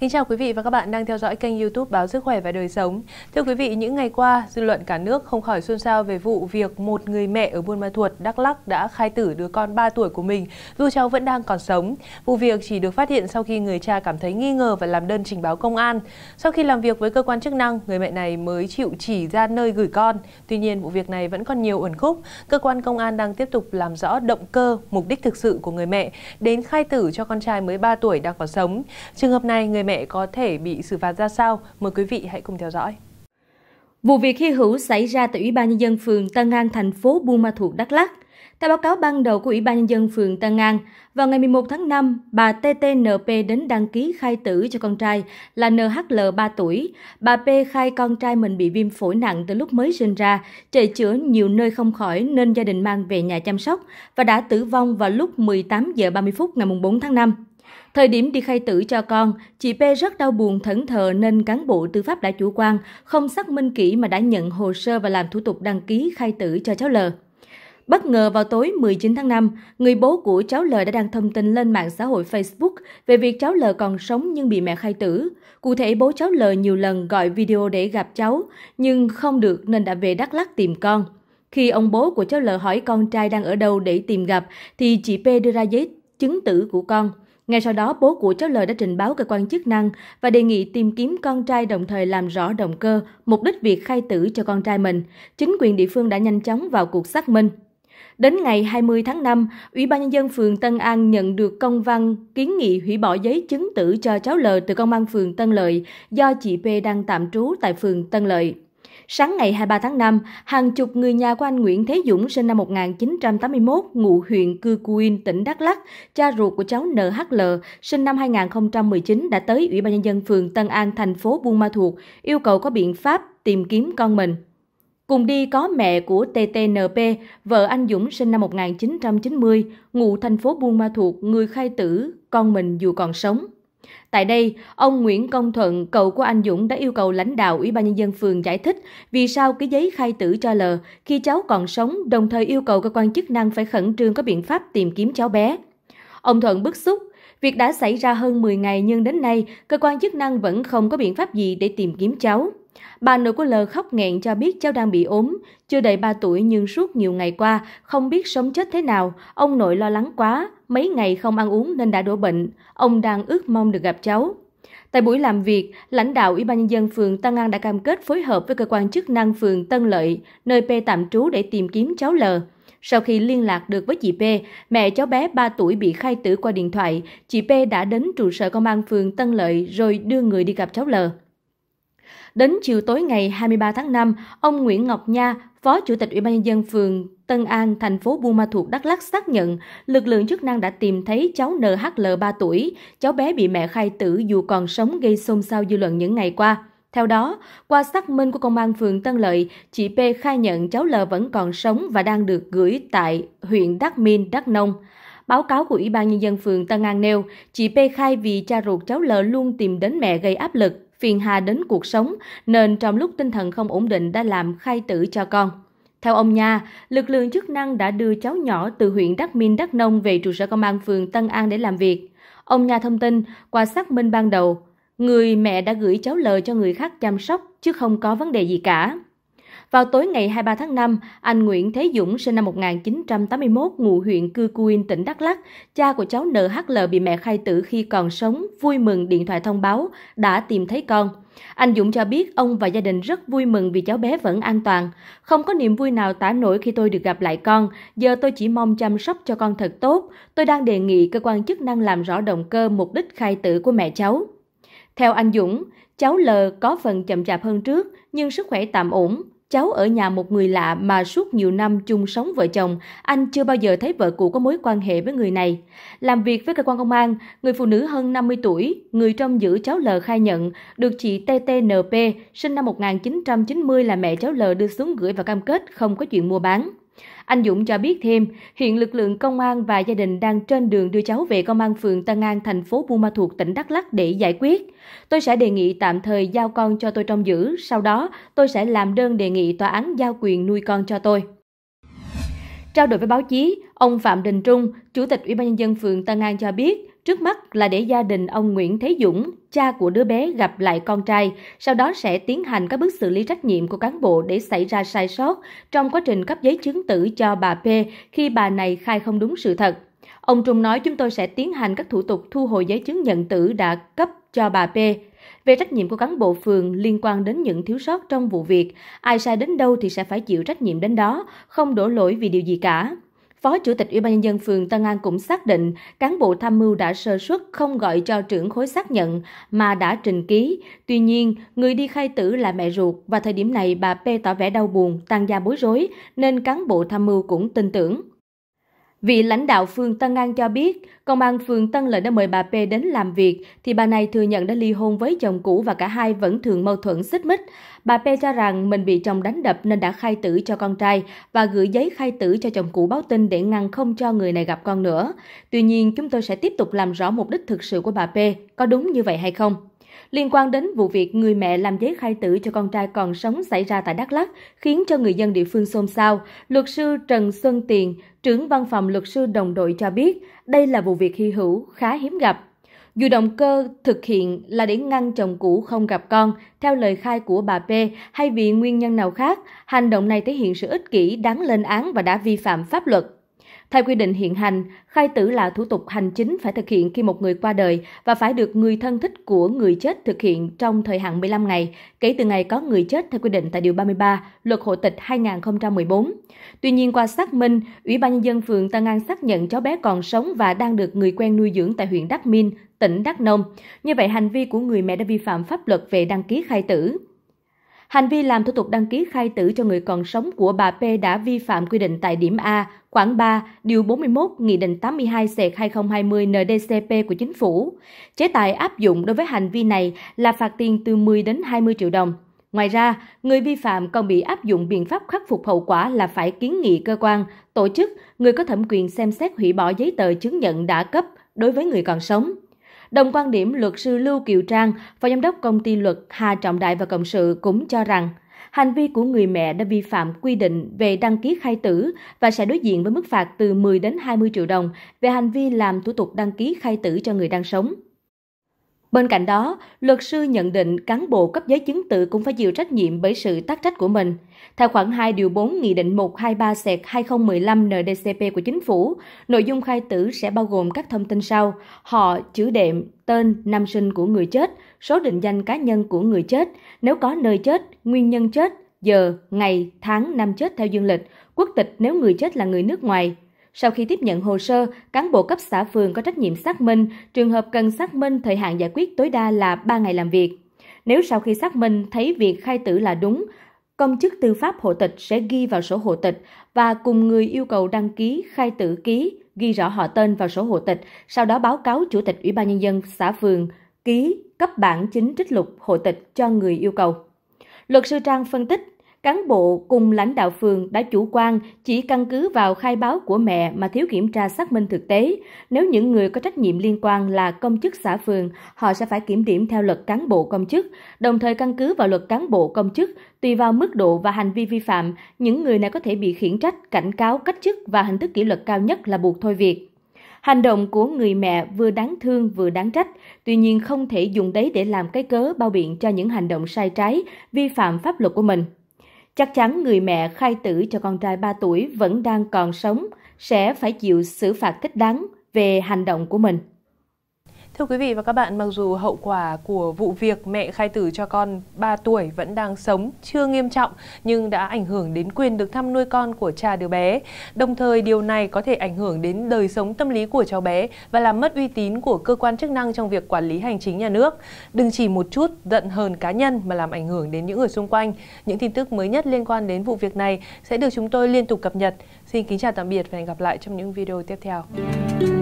Kính chào quý vị và các bạn đang theo dõi kênh youtube Báo Sức Khỏe và Đời Sống. Thưa quý vị, những ngày qua, dư luận cả nước không khỏi xôn xao về vụ việc một người mẹ ở Buôn Ma Thuột, Đắk Lắc đã khai tử đứa con 3 tuổi của mình, dù cháu vẫn đang còn sống. Vụ việc chỉ được phát hiện sau khi người cha cảm thấy nghi ngờ và làm đơn trình báo công an. Sau khi làm việc với cơ quan chức năng, người mẹ này mới chịu chỉ ra nơi gửi con. Tuy nhiên, vụ việc này vẫn còn nhiều ẩn khúc. Cơ quan công an đang tiếp tục làm rõ động cơ, mục đích thực sự của người mẹ đến khai tử cho con trai mới 3 tuổi đang còn sống. Trường hợp này, người mẹ có thể bị xử phạt ra sao? Mời quý vị hãy cùng theo dõi. Vụ việc hy hữu xảy ra tại Ủy ban nhân dân phường Tân An thành phố Buôn Ma Thuột, Đắk Lắk. Theo báo cáo ban đầu của Ủy ban nhân dân phường Tân An, vào ngày 11 tháng 5, bà TTNP đến đăng ký khai tử cho con trai là NHL 3 tuổi. Bà P khai con trai mình bị viêm phổi nặng từ lúc mới sinh ra, trời chữa nhiều nơi không khỏi nên gia đình mang về nhà chăm sóc và đã tử vong vào lúc 18 giờ 30 phút ngày 4 tháng 5. Thời điểm đi khai tử cho con, chị P rất đau buồn thẫn thờ nên cán bộ tư pháp đã chủ quan, không xác minh kỹ mà đã nhận hồ sơ và làm thủ tục đăng ký khai tử cho cháu L. Bất ngờ vào tối 19 tháng 5, người bố của cháu L đã đăng thông tin lên mạng xã hội Facebook về việc cháu L còn sống nhưng bị mẹ khai tử. Cụ thể bố cháu L nhiều lần gọi video để gặp cháu, nhưng không được nên đã về Đắk Lắk tìm con. Khi ông bố của cháu L hỏi con trai đang ở đâu để tìm gặp thì chị P đưa ra giấy chứng tử của con. Ngay sau đó, bố của cháu L đã trình báo cơ quan chức năng và đề nghị tìm kiếm con trai đồng thời làm rõ động cơ, mục đích việc khai tử cho con trai mình. Chính quyền địa phương đã nhanh chóng vào cuộc xác minh. Đến ngày 20 tháng 5, Ủy ban Nhân dân phường Tân An nhận được công văn kiến nghị hủy bỏ giấy chứng tử cho cháu L từ công an phường Tân Lợi do chị P đang tạm trú tại phường Tân Lợi sáng ngày 23 tháng 5, hàng chục người nhà của anh Nguyễn Thế Dũng sinh năm 1981, ngụ huyện Cư Cuin, tỉnh Đắk Lắc, cha ruột của cháu NHL, sinh năm 2019 đã tới Ủy ban Nhân dân phường Tân An, thành phố Buôn Ma Thuột, yêu cầu có biện pháp tìm kiếm con mình. Cùng đi có mẹ của TTNP, vợ anh Dũng sinh năm 1990, ngụ thành phố Buôn Ma Thuột, người khai tử, con mình dù còn sống. Tại đây, ông Nguyễn Công Thuận, cậu của anh Dũng đã yêu cầu lãnh đạo Ủy ban nhân dân phường giải thích vì sao ký giấy khai tử cho L khi cháu còn sống, đồng thời yêu cầu cơ quan chức năng phải khẩn trương có biện pháp tìm kiếm cháu bé. Ông Thuận bức xúc, việc đã xảy ra hơn 10 ngày nhưng đến nay cơ quan chức năng vẫn không có biện pháp gì để tìm kiếm cháu. Bà nội của L khóc nghẹn cho biết cháu đang bị ốm, chưa đầy 3 tuổi nhưng suốt nhiều ngày qua không biết sống chết thế nào, ông nội lo lắng quá, mấy ngày không ăn uống nên đã đổ bệnh, ông đang ước mong được gặp cháu. Tại buổi làm việc, lãnh đạo Ủy ban nhân dân phường Tân An đã cam kết phối hợp với cơ quan chức năng phường Tân Lợi, nơi P tạm trú để tìm kiếm cháu L. Sau khi liên lạc được với chị P, mẹ cháu bé 3 tuổi bị khai tử qua điện thoại, chị P đã đến trụ sở công an phường Tân Lợi rồi đưa người đi gặp cháu L. Đến chiều tối ngày 23 tháng 5, ông Nguyễn Ngọc Nha, Phó Chủ tịch Ủy ban nhân dân phường Tân An, thành phố Buôn Ma Thuột, Đắk Lắk xác nhận lực lượng chức năng đã tìm thấy cháu NHL 3 tuổi, cháu bé bị mẹ khai tử dù còn sống gây xôn xao dư luận những ngày qua. Theo đó, qua xác minh của công an phường Tân Lợi, chị P khai nhận cháu L vẫn còn sống và đang được gửi tại huyện Đắk Minh, Đắk Nông. Báo cáo của Ủy ban Nhân dân phường Tân An nêu, chị P khai vì cha ruột cháu L luôn tìm đến mẹ gây áp lực, phiền hà đến cuộc sống, nên trong lúc tinh thần không ổn định đã làm khai tử cho con. Theo ông Nha, lực lượng chức năng đã đưa cháu nhỏ từ huyện Đắk Minh Đắk Nông về trụ sở công an phường Tân An để làm việc. Ông Nha thông tin, qua xác minh ban đầu, người mẹ đã gửi cháu L cho người khác chăm sóc chứ không có vấn đề gì cả. Vào tối ngày 23 tháng 5, anh Nguyễn Thế Dũng sinh năm 1981 ngụ huyện Cư Cuin, tỉnh Đắk Lắc, cha của cháu NHL bị mẹ khai tử khi còn sống, vui mừng điện thoại thông báo đã tìm thấy con. Anh Dũng cho biết ông và gia đình rất vui mừng vì cháu bé vẫn an toàn. Không có niềm vui nào tả nổi khi tôi được gặp lại con, giờ tôi chỉ mong chăm sóc cho con thật tốt. Tôi đang đề nghị cơ quan chức năng làm rõ động cơ mục đích khai tử của mẹ cháu. Theo anh Dũng, cháu L có phần chậm chạp hơn trước nhưng sức khỏe tạm ổn cháu ở nhà một người lạ mà suốt nhiều năm chung sống vợ chồng, anh chưa bao giờ thấy vợ cũ có mối quan hệ với người này. Làm việc với cơ quan công an, người phụ nữ hơn 50 tuổi, người trong giữ cháu L khai nhận được chị TTNP sinh năm 1990 là mẹ cháu L đưa xuống gửi và cam kết không có chuyện mua bán. Anh Dũng cho biết thêm, hiện lực lượng công an và gia đình đang trên đường đưa cháu về công an phường Tân An, thành phố Buôn Ma Thuột, tỉnh Đắk Lắk để giải quyết. Tôi sẽ đề nghị tạm thời giao con cho tôi trong giữ, sau đó tôi sẽ làm đơn đề nghị tòa án giao quyền nuôi con cho tôi. Trao đổi với báo chí, ông Phạm Đình Trung, Chủ tịch Ủy ban nhân dân phường Tân An cho biết, Trước mắt là để gia đình ông Nguyễn Thế Dũng, cha của đứa bé gặp lại con trai, sau đó sẽ tiến hành các bước xử lý trách nhiệm của cán bộ để xảy ra sai sót trong quá trình cấp giấy chứng tử cho bà P khi bà này khai không đúng sự thật. Ông Trung nói chúng tôi sẽ tiến hành các thủ tục thu hồi giấy chứng nhận tử đã cấp cho bà P. Về trách nhiệm của cán bộ phường liên quan đến những thiếu sót trong vụ việc, ai sai đến đâu thì sẽ phải chịu trách nhiệm đến đó, không đổ lỗi vì điều gì cả. Phó Chủ tịch ủy ban nhân dân phường Tân An cũng xác định cán bộ tham mưu đã sơ suất không gọi cho trưởng khối xác nhận mà đã trình ký. Tuy nhiên, người đi khai tử là mẹ ruột và thời điểm này bà P tỏ vẻ đau buồn, tăng gia bối rối nên cán bộ tham mưu cũng tin tưởng vị lãnh đạo phường Tân An cho biết, công an phường Tân Lợi đã mời bà P đến làm việc, thì bà này thừa nhận đã ly hôn với chồng cũ và cả hai vẫn thường mâu thuẫn xích mích. Bà P cho rằng mình bị chồng đánh đập nên đã khai tử cho con trai và gửi giấy khai tử cho chồng cũ báo tin để ngăn không cho người này gặp con nữa. Tuy nhiên, chúng tôi sẽ tiếp tục làm rõ mục đích thực sự của bà P, có đúng như vậy hay không. Liên quan đến vụ việc người mẹ làm giấy khai tử cho con trai còn sống xảy ra tại Đắk Lắk khiến cho người dân địa phương xôn xao, luật sư Trần Xuân Tiền, trưởng văn phòng luật sư đồng đội cho biết đây là vụ việc hy hữu khá hiếm gặp. Dù động cơ thực hiện là để ngăn chồng cũ không gặp con, theo lời khai của bà P hay vì nguyên nhân nào khác, hành động này thể hiện sự ích kỷ đáng lên án và đã vi phạm pháp luật. Theo quy định hiện hành, khai tử là thủ tục hành chính phải thực hiện khi một người qua đời và phải được người thân thích của người chết thực hiện trong thời hạn 15 ngày kể từ ngày có người chết theo quy định tại Điều 33 Luật Hộ tịch 2014. Tuy nhiên qua xác minh, Ủy ban Nhân dân phường Tân An xác nhận cháu bé còn sống và đang được người quen nuôi dưỡng tại huyện Đắk Minh, tỉnh Đắk Nông. Như vậy hành vi của người mẹ đã vi phạm pháp luật về đăng ký khai tử. Hành vi làm thủ tục đăng ký khai tử cho người còn sống của bà P đã vi phạm quy định tại điểm A, khoảng 3, điều 41, Nghị định 82 c 2020 NDCP của chính phủ. Chế tài áp dụng đối với hành vi này là phạt tiền từ 10 đến 20 triệu đồng. Ngoài ra, người vi phạm còn bị áp dụng biện pháp khắc phục hậu quả là phải kiến nghị cơ quan, tổ chức, người có thẩm quyền xem xét hủy bỏ giấy tờ chứng nhận đã cấp đối với người còn sống. Đồng quan điểm luật sư Lưu Kiều Trang, phó giám đốc công ty luật Hà Trọng Đại và Cộng sự cũng cho rằng, hành vi của người mẹ đã vi phạm quy định về đăng ký khai tử và sẽ đối diện với mức phạt từ 10 đến 20 triệu đồng về hành vi làm thủ tục đăng ký khai tử cho người đang sống. Bên cạnh đó, luật sư nhận định cán bộ cấp giấy chứng tự cũng phải chịu trách nhiệm bởi sự tác trách của mình. Theo khoảng 2 điều 4 Nghị định 123-2015 NDCP của Chính phủ, nội dung khai tử sẽ bao gồm các thông tin sau, họ, chữ đệm, tên, năm sinh của người chết, số định danh cá nhân của người chết, nếu có nơi chết, nguyên nhân chết, giờ, ngày, tháng, năm chết theo dương lịch, quốc tịch nếu người chết là người nước ngoài, sau khi tiếp nhận hồ sơ, cán bộ cấp xã phường có trách nhiệm xác minh, trường hợp cần xác minh thời hạn giải quyết tối đa là 3 ngày làm việc. Nếu sau khi xác minh thấy việc khai tử là đúng, công chức tư pháp hộ tịch sẽ ghi vào sổ hộ tịch và cùng người yêu cầu đăng ký khai tử ký, ghi rõ họ tên vào sổ hộ tịch, sau đó báo cáo chủ tịch Ủy ban nhân dân xã phường ký cấp bản chính trích lục hộ tịch cho người yêu cầu. Luật sư Trang phân tích cán bộ cùng lãnh đạo phường đã chủ quan chỉ căn cứ vào khai báo của mẹ mà thiếu kiểm tra xác minh thực tế. Nếu những người có trách nhiệm liên quan là công chức xã phường, họ sẽ phải kiểm điểm theo luật cán bộ công chức, đồng thời căn cứ vào luật cán bộ công chức, tùy vào mức độ và hành vi vi phạm, những người này có thể bị khiển trách, cảnh cáo, cách chức và hình thức kỷ luật cao nhất là buộc thôi việc. Hành động của người mẹ vừa đáng thương vừa đáng trách, tuy nhiên không thể dùng đấy để làm cái cớ bao biện cho những hành động sai trái, vi phạm pháp luật của mình. Chắc chắn người mẹ khai tử cho con trai 3 tuổi vẫn đang còn sống sẽ phải chịu xử phạt thích đáng về hành động của mình. Thưa quý vị và các bạn, mặc dù hậu quả của vụ việc mẹ khai tử cho con 3 tuổi vẫn đang sống chưa nghiêm trọng nhưng đã ảnh hưởng đến quyền được thăm nuôi con của cha đứa bé. Đồng thời điều này có thể ảnh hưởng đến đời sống tâm lý của cháu bé và làm mất uy tín của cơ quan chức năng trong việc quản lý hành chính nhà nước. Đừng chỉ một chút giận hờn cá nhân mà làm ảnh hưởng đến những người xung quanh. Những tin tức mới nhất liên quan đến vụ việc này sẽ được chúng tôi liên tục cập nhật. Xin kính chào tạm biệt và hẹn gặp lại trong những video tiếp theo.